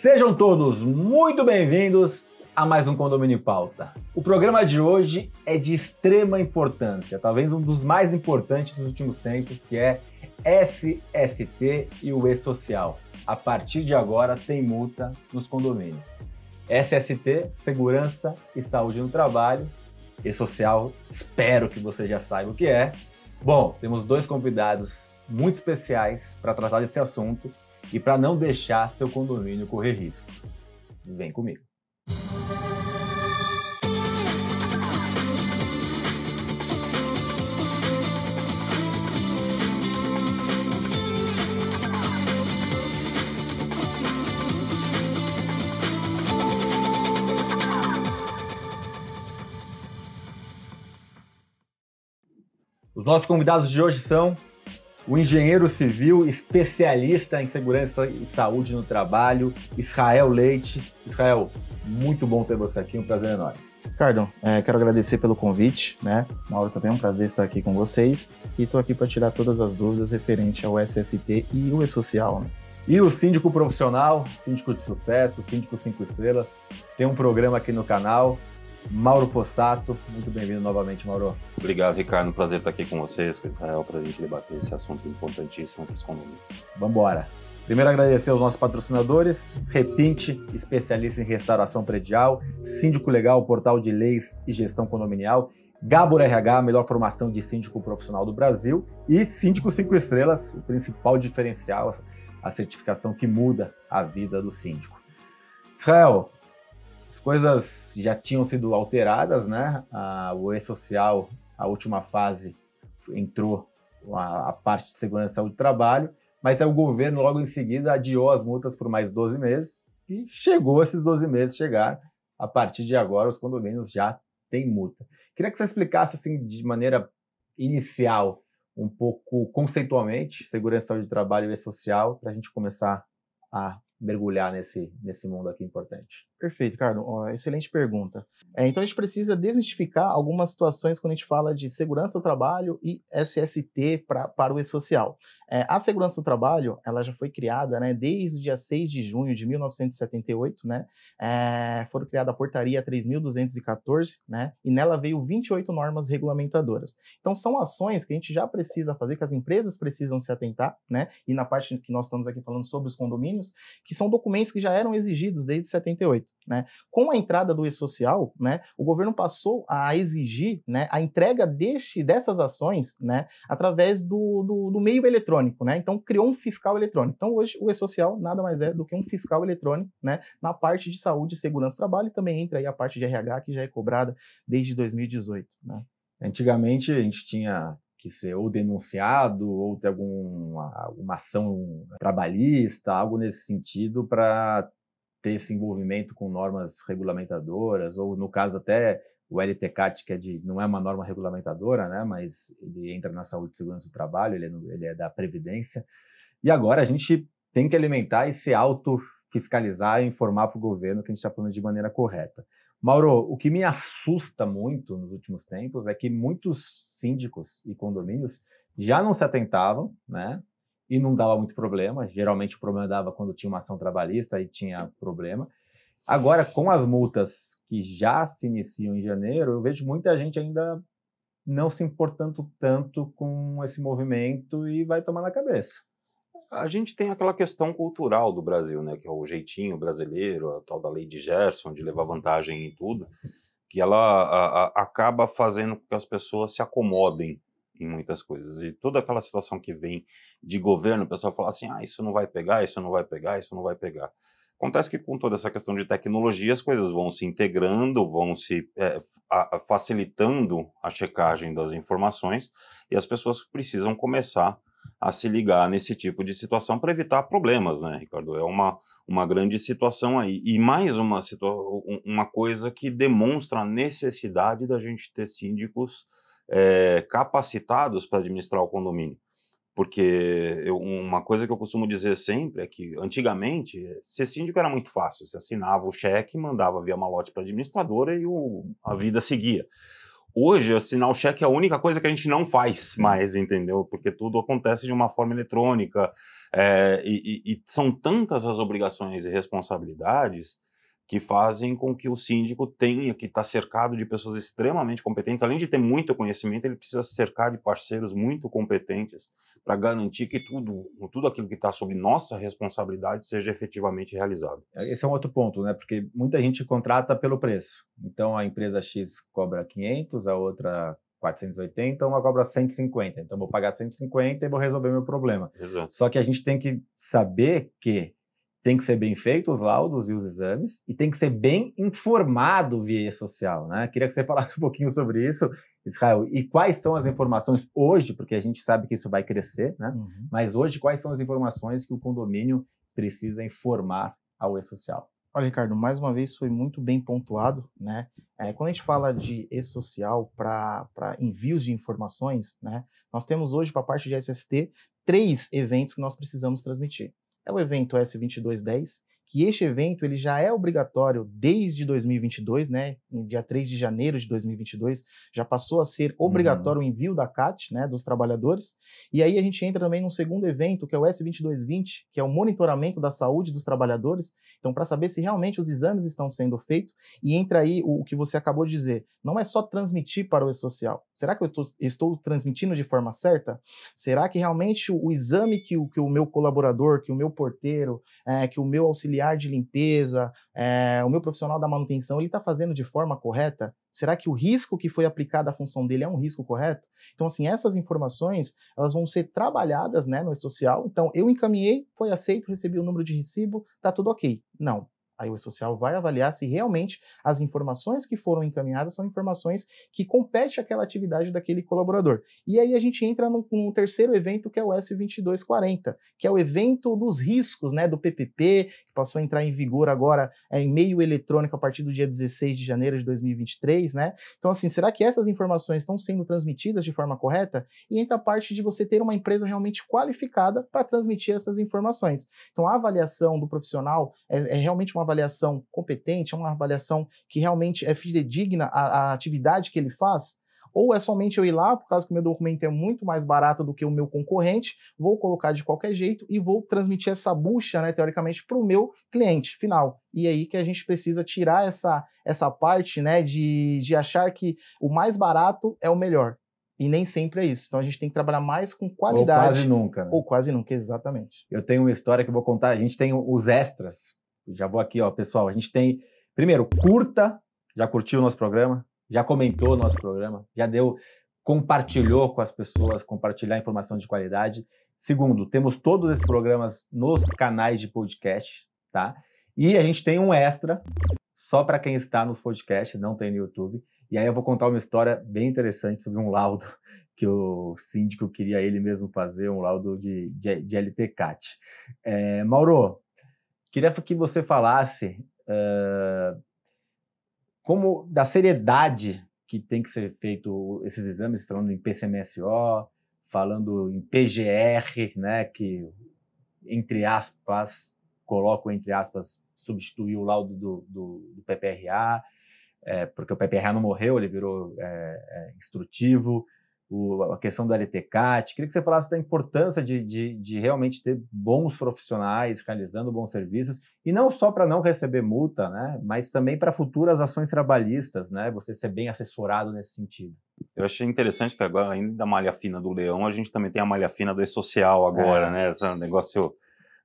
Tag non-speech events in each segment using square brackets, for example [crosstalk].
Sejam todos muito bem-vindos a mais um Condomínio em Pauta. O programa de hoje é de extrema importância, talvez um dos mais importantes dos últimos tempos, que é SST e o E-Social. A partir de agora tem multa nos condomínios. SST, Segurança e Saúde no Trabalho, E-Social, espero que você já saiba o que é. Bom, temos dois convidados muito especiais para tratar desse assunto e para não deixar seu condomínio correr risco, Vem comigo. Os nossos convidados de hoje são o engenheiro civil especialista em segurança e saúde no trabalho, Israel Leite. Israel, muito bom ter você aqui, um prazer enorme. Ricardo, é, quero agradecer pelo convite, né? Mauro, também é um prazer estar aqui com vocês e estou aqui para tirar todas as dúvidas referente ao SST e o E-Social. Né? E o síndico profissional, síndico de sucesso, síndico cinco estrelas, tem um programa aqui no canal Mauro Possato. Muito bem-vindo novamente, Mauro. Obrigado, Ricardo. Prazer estar aqui com vocês, com Israel, para a gente debater esse assunto importantíssimo para os condomínios. Vamos embora. Primeiro, agradecer aos nossos patrocinadores, Repinte, especialista em restauração predial, Síndico Legal, portal de leis e gestão condominial, Gábor RH, melhor formação de síndico profissional do Brasil, e Síndico 5 Estrelas, o principal diferencial, a certificação que muda a vida do síndico. Israel, as coisas já tinham sido alteradas, né? A, o E-Social, a última fase, entrou a, a parte de segurança e saúde do trabalho, mas aí o governo logo em seguida adiou as multas por mais 12 meses e chegou esses 12 meses chegar. A partir de agora, os condomínios já têm multa. Queria que você explicasse assim de maneira inicial, um pouco conceitualmente, segurança saúde do trabalho e social, para a gente começar a mergulhar nesse, nesse mundo aqui importante. Perfeito, Ricardo. Excelente pergunta. É, então, a gente precisa desmistificar algumas situações quando a gente fala de segurança do trabalho e SST pra, para o E-Social. É, a segurança do trabalho, ela já foi criada né, desde o dia 6 de junho de 1978, né? É, criada a portaria 3.214, né? E nela veio 28 normas regulamentadoras. Então, são ações que a gente já precisa fazer, que as empresas precisam se atentar, né? E na parte que nós estamos aqui falando sobre os condomínios, que são documentos que já eram exigidos desde 1978. Né? Com a entrada do e-social, né, o governo passou a exigir né, a entrega deste, dessas ações né, através do, do, do meio eletrônico. Né? Então, criou um fiscal eletrônico. Então, hoje, o e-social nada mais é do que um fiscal eletrônico né, na parte de saúde, segurança e trabalho e também entra aí a parte de RH, que já é cobrada desde 2018. Né? Antigamente, a gente tinha que ser ou denunciado ou ter alguma ação trabalhista, algo nesse sentido, para ter esse envolvimento com normas regulamentadoras, ou no caso até o LTCAT, que é de, não é uma norma regulamentadora, né, mas ele entra na saúde e segurança do trabalho, ele é, no, ele é da Previdência. E agora a gente tem que alimentar e se auto-fiscalizar e informar para o governo que a gente está falando de maneira correta. Mauro, o que me assusta muito nos últimos tempos é que muitos síndicos e condomínios já não se atentavam né, e não dava muito problema. Geralmente o problema dava quando tinha uma ação trabalhista e tinha problema. Agora, com as multas que já se iniciam em janeiro, eu vejo muita gente ainda não se importando tanto com esse movimento e vai tomar na cabeça. A gente tem aquela questão cultural do Brasil, né, que é o jeitinho brasileiro, a tal da lei de Gerson, de levar vantagem em tudo, que ela a, a, acaba fazendo com que as pessoas se acomodem em muitas coisas. E toda aquela situação que vem de governo, o pessoal fala assim: ah, isso não vai pegar, isso não vai pegar, isso não vai pegar. Acontece que com toda essa questão de tecnologia, as coisas vão se integrando, vão se é, a, facilitando a checagem das informações e as pessoas precisam começar a se ligar nesse tipo de situação para evitar problemas, né, Ricardo? É uma, uma grande situação aí. E mais uma, uma coisa que demonstra a necessidade da gente ter síndicos é, capacitados para administrar o condomínio. Porque eu, uma coisa que eu costumo dizer sempre é que, antigamente, ser síndico era muito fácil. Você assinava o cheque, mandava via malote para a administradora e o, a vida seguia. Hoje, assinar o cheque é a única coisa que a gente não faz mais, entendeu? Porque tudo acontece de uma forma eletrônica é, e, e, e são tantas as obrigações e responsabilidades que fazem com que o síndico tenha que estar tá cercado de pessoas extremamente competentes. Além de ter muito conhecimento, ele precisa se cercar de parceiros muito competentes para garantir que tudo, tudo aquilo que está sob nossa responsabilidade seja efetivamente realizado. É, esse é um outro ponto, né? Porque muita gente contrata pelo preço. Então a empresa X cobra 500, a outra 480, uma cobra 150. Então vou pagar 150 e vou resolver meu problema. Exato. Só que a gente tem que saber que tem que ser bem feito os laudos e os exames e tem que ser bem informado o viés social, né? Queria que você [laughs] falasse um pouquinho sobre isso, Israel. E quais são as informações hoje, porque a gente sabe que isso vai crescer, né? Uhum. Mas hoje quais são as informações que o condomínio precisa informar ao e-social? Olha, Ricardo, mais uma vez foi muito bem pontuado, né? É, quando a gente fala de e-social para envios de informações, né? Nós temos hoje, para a parte de SST, três eventos que nós precisamos transmitir. É o evento S2210 que este evento ele já é obrigatório desde 2022, né? Em dia 3 de janeiro de 2022, já passou a ser uhum. obrigatório uhum. o envio da CAT, né, dos trabalhadores. E aí a gente entra também num segundo evento, que é o S2220, que é o monitoramento da saúde dos trabalhadores. Então, para saber se realmente os exames estão sendo feitos, e entra aí o, o que você acabou de dizer, não é só transmitir para o E-Social. Será que eu tô, estou transmitindo de forma certa? Será que realmente o, o exame que o, que o meu colaborador, que o meu porteiro, é, que o meu auxiliar auxiliar de limpeza, é, o meu profissional da manutenção, ele está fazendo de forma correta? Será que o risco que foi aplicado à função dele é um risco correto? Então, assim, essas informações, elas vão ser trabalhadas né, no E-Social. Então, eu encaminhei, foi aceito, recebi o número de recibo, está tudo ok. Não, aí o E-Social vai avaliar se realmente as informações que foram encaminhadas são informações que competem àquela atividade daquele colaborador. E aí a gente entra num, num, terceiro evento que é o S2240, que é o evento dos riscos, né, do PPP, passou a entrar em vigor agora é, em meio eletrônico a partir do dia 16 de janeiro de 2023, né? Então, assim, será que essas informações estão sendo transmitidas de forma correta? E entra a parte de você ter uma empresa realmente qualificada para transmitir essas informações. Então, a avaliação do profissional é, é, realmente uma avaliação competente, é uma avaliação que realmente é fidedigna à, à atividade que ele faz? ou é somente eu ir lá, por causa que o meu documento é muito mais barato do que o meu concorrente, vou colocar de qualquer jeito e vou transmitir essa bucha, né, teoricamente, para o meu cliente final. E é aí que a gente precisa tirar essa, essa parte né, de, de achar que o mais barato é o melhor. E nem sempre é isso. Então a gente tem que trabalhar mais com qualidade. Ou quase nunca. Né? Ou quase nunca, exatamente. Eu tenho uma história que eu vou contar. A gente tem os extras. Já vou aqui, ó, pessoal. A gente tem, primeiro, curta. Já curtiu o nosso programa? já comentou nosso programa, já deu, compartilhou com as pessoas, compartilhar informação de qualidade. Segundo, temos todos esses programas nos canais de podcast, tá? E a gente tem um extra só para quem está nos podcasts, não tem no YouTube. E aí eu vou contar uma história bem interessante sobre um laudo [laughs] que o síndico queria ele mesmo fazer, um laudo de, de, de LTCAT. É, Mauro, queria que você falasse uh, como da seriedade que tem que ser feito esses exames, falando em PCMSO, falando em PGR, né, que entre aspas, coloco entre aspas, substituiu o laudo do, do, do PPRA, é, porque o PPRA não morreu, ele virou é, é, instrutivo o, a questão do LTCAT. Queria que você falasse da importância de, de, de realmente ter bons profissionais realizando bons serviços, e não só para não receber multa, né, mas também para futuras ações trabalhistas, né, você ser bem assessorado nesse sentido. Eu achei interessante que agora, ainda da malha fina do leão, a gente também tem a malha fina do e-social agora, é. né? Esse negócio,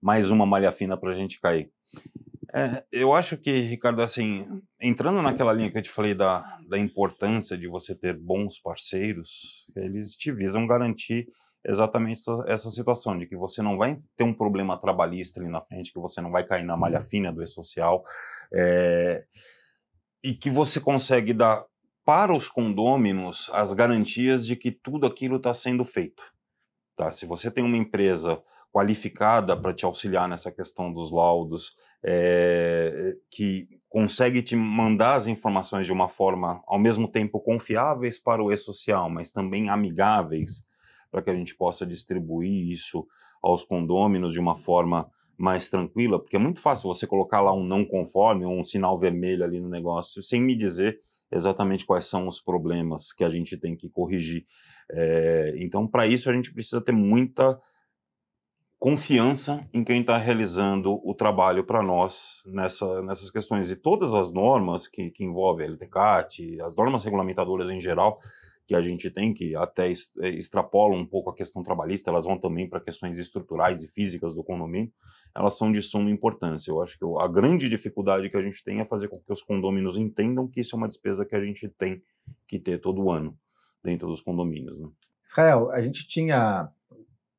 mais uma malha fina para a gente cair. É, eu acho que, Ricardo, assim, entrando naquela linha que eu te falei da, da importância de você ter bons parceiros, eles te visam garantir exatamente essa, essa, situação de que você não vai ter um problema trabalhista ali na frente, que você não vai cair na malha uhum. fina do e-social, é, e que você consegue dar para os condôminos as garantias de que tudo aquilo está sendo feito. Tá? Se você tem uma empresa qualificada para te auxiliar nessa questão dos laudos, é, que consegue te mandar as informações de uma forma, ao mesmo tempo, confiáveis para o e-social, mas também amigáveis, para que a gente possa distribuir isso aos condôminos de uma forma mais tranquila, porque é muito fácil você colocar lá um não conforme ou um sinal vermelho ali no negócio, sem me dizer exatamente quais são os problemas que a gente tem que corrigir. É, então, para isso, a gente precisa ter muita confiança em quem está realizando o trabalho para nós nessa, nessas questões. E todas as normas que, que envolvem a LTCAT, as normas regulamentadoras em geral, que a gente tem, que até é, extrapolam um pouco a questão trabalhista, elas vão também para questões estruturais e físicas do condomínio, elas são de suma importância. Eu acho que a grande dificuldade que a gente tem é fazer com que os condôminos entendam que isso é uma despesa que a gente tem que ter todo ano dentro dos condomínios. Né? Israel, a gente tinha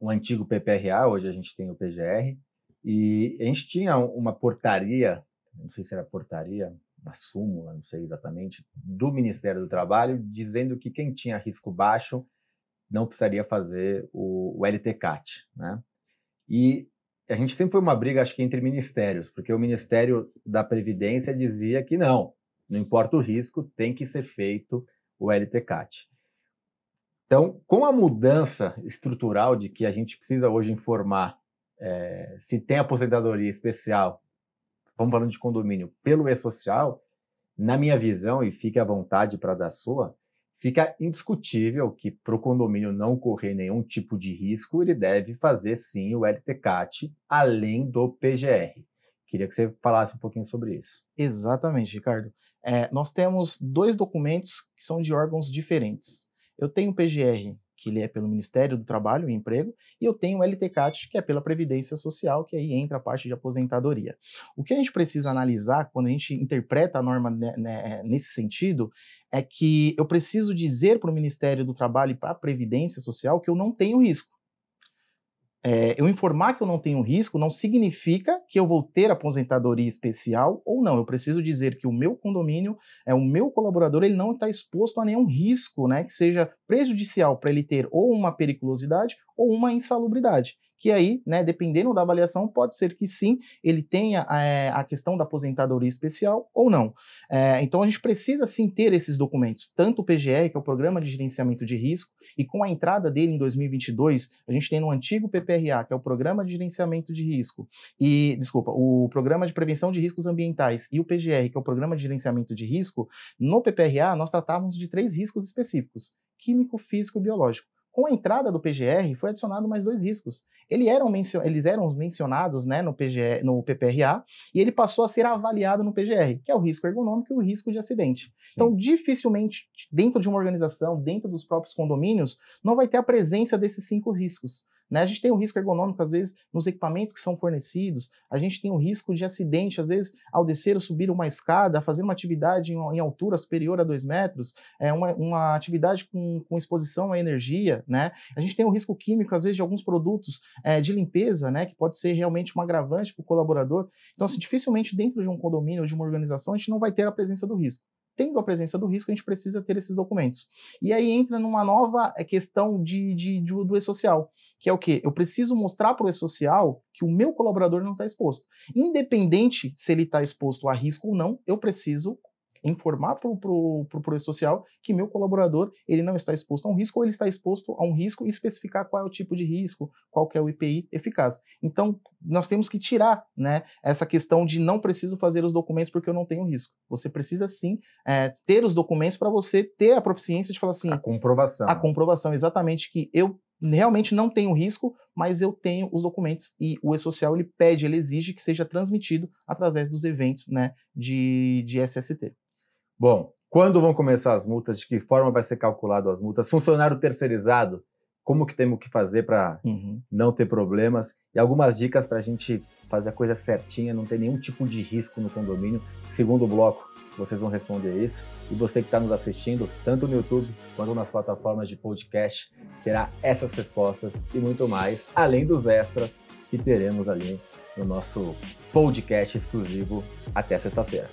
um antigo PPRA, hoje a gente tem o PGR, e a gente tinha uma portaria, não sei se era portaria, uma súmula, não sei exatamente, do Ministério do Trabalho, dizendo que quem tinha risco baixo não precisaria fazer o, o LTCAT, né? E a gente sempre foi uma briga, acho que entre ministérios, porque o Ministério da Previdência dizia que não, não importa o risco, tem que ser feito o LTCAT. Então, com a mudança estrutural de que a gente precisa hoje informar é, se tem aposentadoria especial, vamos falando de condomínio, pelo e-social, na minha visão, e fique à vontade para dar sua, fica indiscutível que para o condomínio não correr nenhum tipo de risco, ele deve fazer sim o LTCAT, além do PGR. Queria que você falasse um pouquinho sobre isso. Exatamente, Ricardo. É, nós temos dois documentos que são de órgãos diferentes. Eu tenho o PGR, que ele é pelo Ministério do Trabalho e Emprego, e eu tenho o LTCAT, que é pela Previdência Social, que aí entra a parte de aposentadoria. O que a gente precisa analisar quando a gente interpreta a norma né, nesse sentido é que eu preciso dizer para o Ministério do Trabalho e para a Previdência Social que eu não tenho risco. É, eu informar que eu não tenho risco não significa que eu vou ter aposentadoria especial ou não. Eu preciso dizer que o meu condomínio, é o meu colaborador, ele não está exposto a nenhum risco, né, que seja prejudicial para ele ter ou uma periculosidade ou uma insalubridade. Que aí, né, dependendo da avaliação, pode ser que sim, ele tenha é, a questão da aposentadoria especial ou não. É, então a gente precisa sim ter esses documentos, tanto o PGR, que é o Programa de Gerenciamento de Risco, e com a entrada dele em 2022, a gente tem no antigo PPRA, que é o Programa de Gerenciamento de Risco, e, desculpa, o Programa de Prevenção de Riscos Ambientais e o PGR, que é o Programa de Gerenciamento de Risco, no PPRA nós tratávamos de três riscos específicos: químico, físico e biológico. Com a entrada do PGR, foi adicionado mais dois riscos. Ele eram eles eram mencionados né, no, PGR, no PPRA e ele passou a ser avaliado no PGR, que é o risco ergonômico e o risco de acidente. Sim. Então, dificilmente, dentro de uma organização, dentro dos próprios condomínios, não vai ter a presença desses cinco riscos. Né? A gente tem o um risco ergonômico, às vezes, nos equipamentos que são fornecidos, a gente tem o um risco de acidente, às vezes, ao descer ou subir uma escada, fazer uma atividade em, em altura superior a 2 metros, é uma, uma atividade com, com, exposição à energia. Né? A gente tem o um risco químico, às vezes, de alguns produtos é, de limpeza, né? que pode ser realmente um agravante para o colaborador. Então, assim, dificilmente dentro de um condomínio ou de uma organização a gente não vai ter a presença do risco tendo a presença do risco, a gente precisa ter esses documentos. E aí entra numa nova eh, questão de, de, de do E-Social, que é o quê? Eu preciso mostrar para o E-Social que o meu colaborador não está exposto. Independente se ele está exposto a risco ou não, eu preciso informar para o produtor social que meu colaborador ele não está exposto a um risco ou ele está exposto a um risco e especificar qual é o tipo de risco, qual que é o IPI eficaz. Então, nós temos que tirar né, essa questão de não preciso fazer os documentos porque eu não tenho risco. Você precisa sim é, ter os documentos para você ter a proficiência de falar assim. A comprovação. A comprovação, exatamente, que eu realmente não tenho risco, mas eu tenho os documentos e o E-Social ele pede, ele exige que seja transmitido através dos eventos né, de, de SST. Bom, quando vão começar as multas? De que forma vai ser calculado as multas? Funcionário terceirizado, como que temos que fazer para uhum. não ter problemas? E algumas dicas para a gente fazer a coisa certinha, não ter nenhum tipo de risco no condomínio. Segundo bloco, vocês vão responder isso. E você que está nos assistindo, tanto no YouTube quanto nas plataformas de podcast, terá essas respostas e muito mais, além dos extras que teremos ali no nosso podcast exclusivo até sexta-feira.